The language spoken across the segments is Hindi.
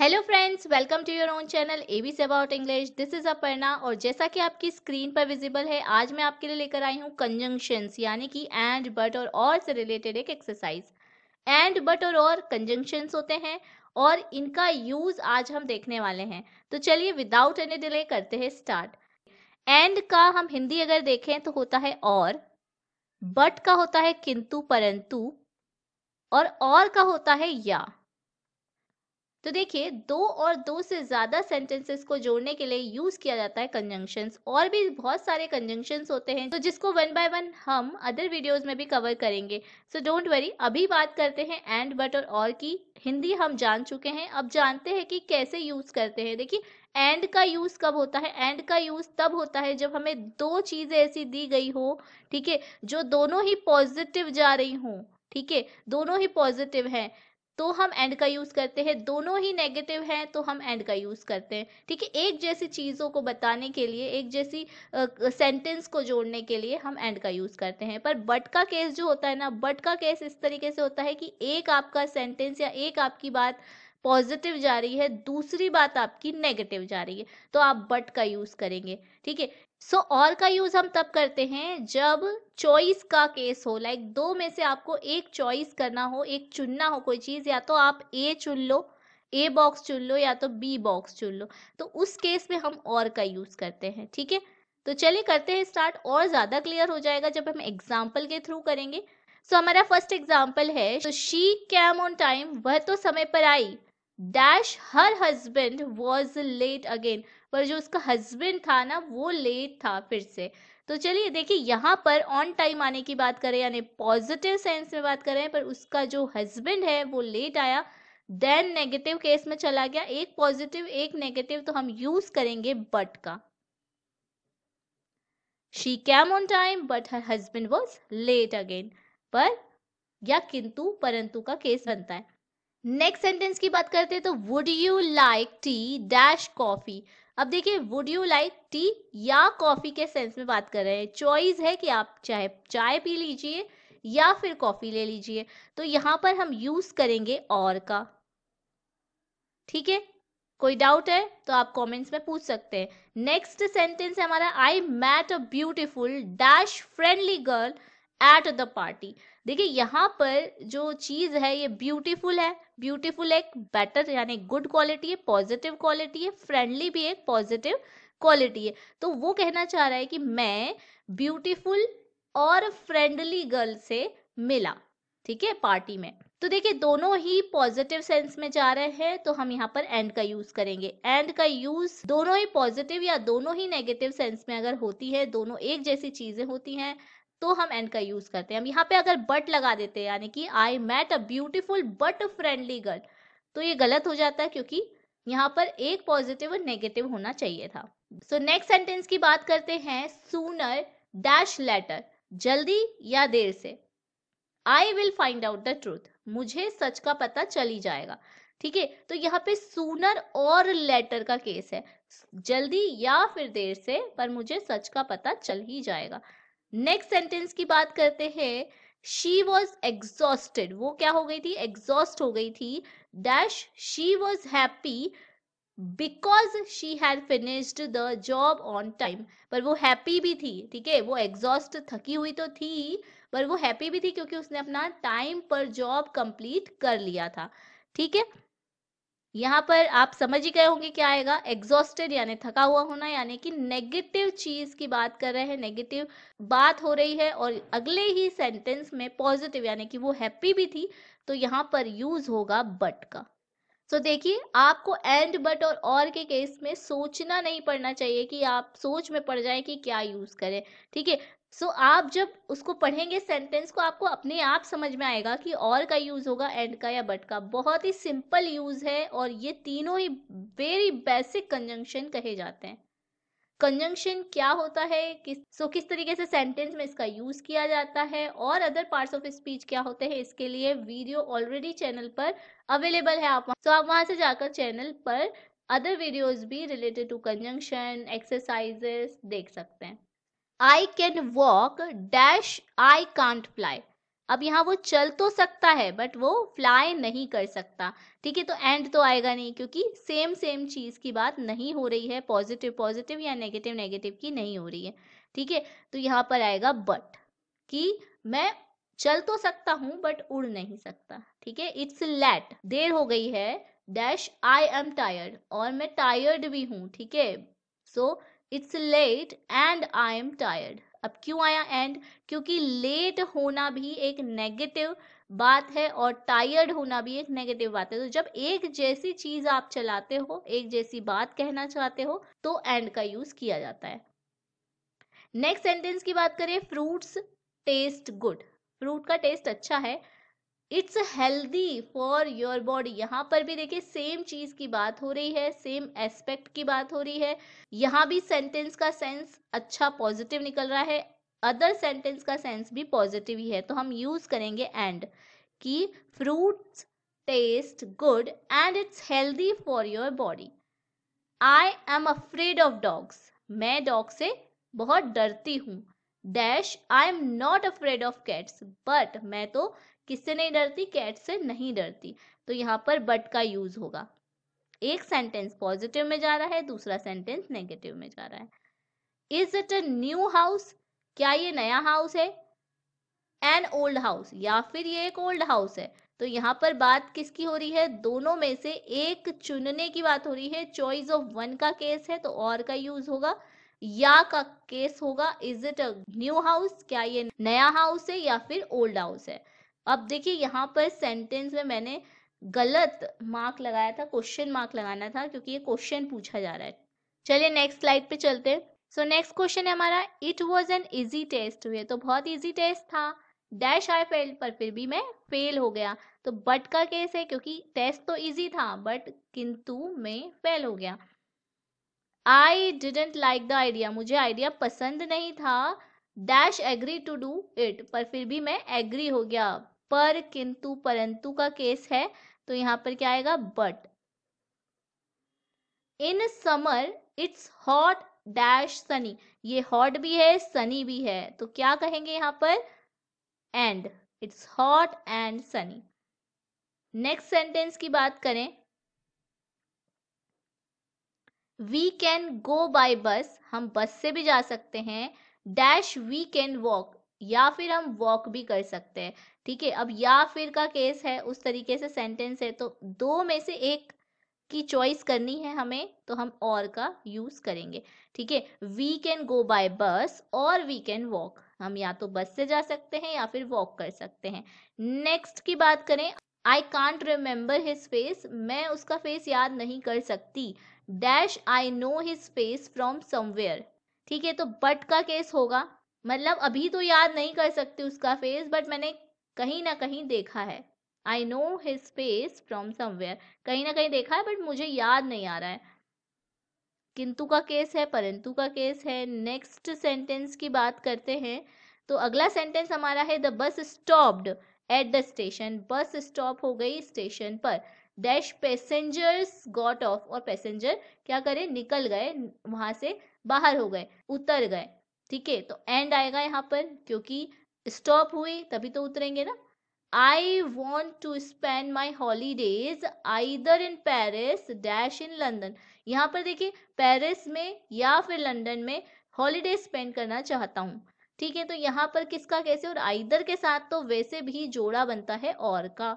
Hello friends welcome to your own channel be about English this is Aparna और जैसा कि आपकी स्क्रीन पर विजिबल है आज मैं आपके लिए लेकर आई हूँ कंजंक्शंस यानी कि एंड बट और और से रिलेटेड एक एक्सरसाइज एंड बट और और कंजंक्शंस होते हैं और इनका यूज आज हम देखने वाले हैं तो चलिए विदाउट एनी डिले करते हैं स्टार्ट एंड का हम हिंदी अगर देखें तो होता है और बट का होता है किंतु परंतु और और का होता है या तो देखिए दो और दो से ज़्यादा सेंटेंसेस को जोड़ने के लिए यूज़ किया जाता है कंजंक्शंस और भी बहुत सारे कंजंक्शंस होते हैं तो जिसको वन बाय वन हम अदर वीडियोस में भी कवर करेंगे सो डोंट वरी अभी बात करते हैं एंड बट और और की हिंदी हम जान चुके हैं अब जानते हैं कि कैसे यूज़ करते हैं देखिए एंड का यूज़ कब होता है एंड का यूज़ तब होता है जब हमें दो चीज़ें ऐसी दी गई हो ठीक है जो दोनों ही पॉजिटिव जा रही हो ठीक है दोनों ही पॉजिटिव हैं तो हम एंड का यूज करते हैं दोनों ही नेगेटिव हैं तो हम एंड का यूज करते हैं ठीक है एक जैसी चीजों को बताने के लिए एक जैसी सेंटेंस को जोड़ने के लिए हम एंड का यूज करते हैं पर बट का केस जो होता है ना बट का केस इस तरीके से होता है कि एक आपका सेंटेंस या एक आपकी बात पॉजिटिव जा रही है दूसरी बात आपकी नेगेटिव जा रही है तो आप बट का यूज करेंगे ठीक है सो so, और का यूज हम तब करते हैं जब चॉइस का केस हो लाइक like, दो में से आपको एक चॉइस करना हो एक चुनना हो कोई चीज या तो आप ए चुन लो ए बॉक्स चुन लो या तो बी बॉक्स चुन लो तो उस केस में हम और का यूज करते हैं ठीक है तो चलिए करते हैं स्टार्ट और ज्यादा क्लियर हो जाएगा जब हम एग्जाम्पल के थ्रू करेंगे सो so, हमारा फर्स्ट एग्जाम्पल है तो शी कैम ऑन टाइम वह तो समय पर I dash her husband was late again पर जो उसका हस्बैंड था ना वो लेट था फिर से तो चलिए देखिए यहाँ पर ऑन टाइम आने की बात करें यानी पॉजिटिव सेंस में बात करें पर उसका जो हस्बैंड है वो लेट आया देन नेगेटिव केस में चला गया एक पॉजिटिव एक नेगेटिव तो हम यूज करेंगे बट का she came on time but her husband was late again पर या किंतु परंतु का केस बनता है नेक्स्ट सेंटेंस की बात करते हैं तो would you like tea dash coffee अब देखिए वुड यू लाइक टी या कॉफी के सेंस में बात कर रहे हैं चॉइस है कि आप चाहे चाय पी लीजिए या फिर कॉफी ले लीजिए तो यहाँ पर हम यूज करेंगे और का ठीक है कोई डाउट है तो आप कमेंट्स में पूछ सकते हैं नेक्स्ट सेंटेंस है हमारा I met a beautiful dash friendly girl at the party देखिए यहाँ पर जो चीज है ये ब्यूटीफुल है ब्यूटीफुल एक बेटर यानी गुड क्वालिटी है पॉजिटिव क्वालिटी है फ्रेंडली भी एक पॉजिटिव क्वालिटी है तो वो कहना चाह रहा है कि मैं ब्यूटीफुल और फ्रेंडली गर्ल से मिला ठीक है पार्टी में तो देखिए दोनों ही पॉजिटिव सेंस में जा रहे हैं तो हम यहाँ पर एंड का यूज करेंगे एंड का यूज दोनों ही पॉजिटिव या दोनों ही नेगेटिव सेंस में अगर होती है दोनों एक जैसी चीजें होती हैं तो हम एंड का यूज करते हैं हम यहाँ पे अगर बट लगा देते हैं यानी कि I met a beautiful but friendly girl तो ये गलत हो जाता है क्योंकि यहाँ पर एक पॉजिटिव और नेगेटिव होना चाहिए था सो नेक्स्ट सेंटेंस की बात करते हैं सूनर डैश लेटर जल्दी या देर से I will find out the truth मुझे सच का पता चल ही जाएगा ठीक है तो यहाँ पे सूनर और लेटर का केस है जल्दी या फिर देर से पर मुझे सच का पता चल ही जाएगा नेक्स्ट सेंटेंस की बात करते हैं शी वॉज एग्जॉस्टेड वो क्या हो गई थी एग्जॉस्ट हो गई थी dash she was happy because she had finished the job on time पर वो हैप्पी भी थी ठीक है वो एग्जॉस्ट थकी हुई तो थी पर वो हैप्पी भी थी क्योंकि उसने अपना टाइम पर जॉब कंप्लीट कर लिया था ठीक है यहाँ पर आप समझ ही गए होंगे क्या आएगा एग्जॉस्टेड यानी थका हुआ होना यानी कि नेगेटिव चीज की बात कर रहे हैं नेगेटिव बात हो रही है और अगले ही सेंटेंस में पॉजिटिव यानी कि वो हैप्पी भी थी तो यहाँ पर यूज होगा बट का सो तो देखिए आपको एंड बट और और के केस में सोचना नहीं पड़ना चाहिए कि आप सोच में पड़ जाए कि क्या यूज़ करें ठीक है सो आप जब उसको पढ़ेंगे सेंटेंस को आपको अपने आप समझ में आएगा कि और का यूज़ होगा एंड का या बट का बहुत ही सिंपल यूज़ है और ये तीनों ही वेरी बेसिक कंजंक्शन कहे जाते हैं कंजंक्शन क्या होता है किस सो किस तरीके से सेंटेंस में इसका यूज किया जाता है और अदर पार्ट्स ऑफ स्पीच क्या होते हैं इसके लिए वीडियो ऑलरेडी चैनल पर अवेलेबल है आप तो so आप वहां से जाकर चैनल पर अदर वीडियोज भी रिलेटेड टू कंजंक्शन एक्सरसाइजेस देख सकते हैं I can walk dash I can't fly अब यहाँ वो चल तो सकता है बट वो फ्लाई नहीं कर सकता ठीक है तो एंड तो आएगा नहीं क्योंकि सेम सेम चीज़ की बात नहीं हो रही है पॉजिटिव पॉजिटिव या नेगेटिव नेगेटिव की नहीं हो रही है ठीक है तो यहाँ पर आएगा बट कि मैं चल तो सकता हूं बट उड़ नहीं सकता ठीक है इट्स लेट देर हो गई है डैश आई एम टायर्ड और मैं टायर्ड भी हूं ठीक है so it's late and I am tired अब क्यों आया एंड क्योंकि लेट होना भी एक नेगेटिव बात है और टायर्ड होना भी एक नेगेटिव बात है तो जब एक जैसी चीज आप चलाते हो एक जैसी बात कहना चाहते हो तो एंड का यूज किया जाता है नेक्स्ट सेंटेंस की बात करें फ्रूट्स टेस्ट गुड फ्रूट का टेस्ट अच्छा है it's healthy for your body यहाँ पर भी देखिए सेम चीज की बात हो रही है सेम एस्पेक्ट की बात हो रही है यहाँ भी सेंटेंस का सेंस अच्छा पॉजिटिव निकल रहा है अदर सेंटेंस का सेंस भी पॉजिटिव ही है तो हम यूज करेंगे एंड कि fruits taste good and it's healthy for your body I am afraid of dogs मैं डॉग से बहुत डरती हूँ dash I am not afraid of cats but मैं तो किससे नहीं डरती कैट से नहीं डरती तो यहाँ पर बट का यूज होगा एक सेंटेंस पॉजिटिव में जा रहा है दूसरा सेंटेंस नेगेटिव में जा रहा है is it a new house क्या ये नया हाउस है एन ओल्ड हाउस या फिर ये एक ओल्ड हाउस है तो यहाँ पर बात किसकी हो रही है दोनों में से एक चुनने की बात हो रही है चॉइस ऑफ वन का केस है तो और का यूज होगा या का केस होगा is it a new house क्या ये नया हाउस है या फिर ओल्ड हाउस है अब देखिए यहाँ पर सेंटेंस में मैंने गलत मार्क लगाया था क्वेश्चन मार्क लगाना था क्योंकि ये क्वेश्चन पूछा जा रहा है चलिए नेक्स्ट स्लाइड पे चलते हैं सो नेक्स्ट क्वेश्चन है हमारा it was an easy test हुए तो बहुत इजी टेस्ट था डैश आई फेल पर फिर भी मैं फेल हो गया तो बट का केस है क्योंकि टेस्ट तो इजी था बट किंतु मैं फेल हो गया I didn't like the idea मुझे आइडिया पसंद नहीं था dash agree to do it पर फिर भी मैं एग्री हो गया पर किंतु परंतु का केस है तो यहाँ पर क्या आएगा but in summer it's hot dash sunny ये हॉट भी है सनी भी है तो क्या कहेंगे यहाँ पर and it's hot and sunny next sentence की बात करें वी कैन गो बाय बस हम बस से भी जा सकते हैं डैश वी कैन वॉक या फिर हम वॉक भी कर सकते हैं ठीक है अब या फिर का केस है उस तरीके से सेंटेंस है तो दो में से एक की चॉइस करनी है हमें तो हम और का यूज करेंगे ठीक है वी कैन गो बाय बस और वी कैन वॉक हम या तो बस से जा सकते हैं या फिर वॉक कर सकते हैं नेक्स्ट की बात करें I can't remember his face मैं उसका फेस याद नहीं कर सकती dash I know his face from somewhere ठीक है तो बट का केस होगा मतलब अभी तो याद नहीं कर सकती उसका फेस बट मैंने कहीं ना कहीं देखा है I know his face from somewhere कहीं ना कहीं देखा है बट मुझे याद नहीं आ रहा है किंतु का केस है परंतु का केस है नेक्स्ट सेंटेंस की बात करते हैं तो अगला सेंटेंस हमारा है the bus stopped at the station bus stop हो गई स्टेशन पर डैश पैसेंजर्स गॉट ऑफ और पैसेंजर क्या करे निकल गए वहां से बाहर हो गए उतर गए ठीक है तो एंड आएगा यहाँ पर क्योंकि स्टॉप हुए तभी तो उतरेंगे ना I want to spend my holidays either in Paris dash in London यहाँ पर देखिए पेरिस में या फिर लंदन में हॉलीडे स्पेंड करना चाहता हूँ ठीक है तो यहाँ पर किसका कैसे और आइदर के साथ तो वैसे भी जोड़ा बनता है और का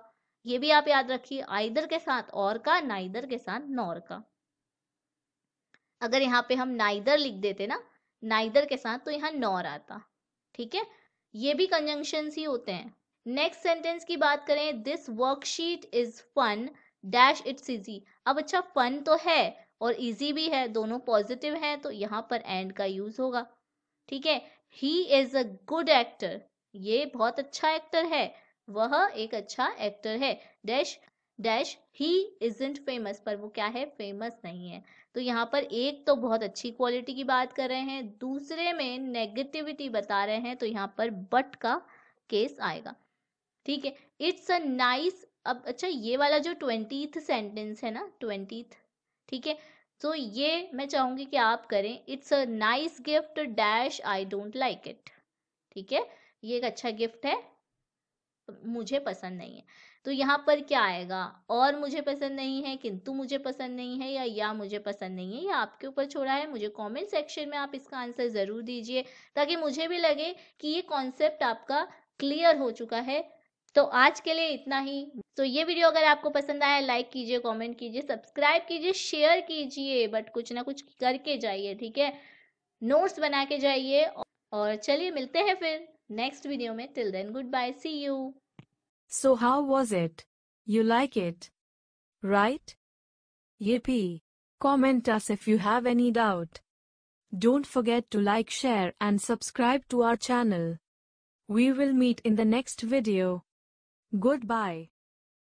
ये भी आप याद रखिए आइदर के साथ और का नाइदर के साथ नौर का अगर यहाँ पे हम नाइदर लिख देते ना नाइदर के साथ तो यहाँ नॉर आता ठीक है ये भी कंजंक्शन ही होते हैं नेक्स्ट सेंटेंस की बात करें this worksheet is fun dash it's easy अब अच्छा फन तो है और इजी भी है दोनों पॉजिटिव हैं तो यहाँ पर एंड का यूज होगा ठीक है he is a good actor ये बहुत अच्छा एक्टर है वह एक अच्छा एक्टर है dash dash he isn't famous पर वो क्या है फेमस नहीं है तो यहाँ पर एक तो बहुत अच्छी क्वालिटी की बात कर रहे हैं दूसरे में नेगेटिविटी बता रहे हैं तो यहाँ पर बट का केस आएगा ठीक है इट्स अ नाइस अब अच्छा ये वाला जो ट्वेंटी सेंटेंस है ना ट्वेंटी ठीक है तो ये मैं चाहूंगी कि आप करें it's a nice gift dash I don't like it ठीक है ये एक अच्छा गिफ्ट है मुझे पसंद नहीं है तो यहाँ पर क्या आएगा और मुझे पसंद नहीं है किंतु मुझे पसंद नहीं है या या मुझे पसंद नहीं है या आपके ऊपर छोड़ा है मुझे कमेंट सेक्शन में आप इसका आंसर ज़रूर दीजिए ताकि मुझे भी लगे कि ये कॉन्सेप्ट आपका क्लियर हो चुका है तो आज के लिए इतना ही तो ये वीडियो अगर आपको पसंद आया लाइक कीजिए कॉमेंट कीजिए सब्सक्राइब कीजिए शेयर कीजिए बट कुछ ना कुछ करके जाइए ठीक है नोट्स बना के जाइए और चलिए मिलते हैं फिर नेक्स्ट वीडियो में till then goodbye see you So how was it? You like it? Right? Yippee! Comment us if you have any doubt. Don't forget to like share and subscribe to our channel. We will meet in the next video. Goodbye.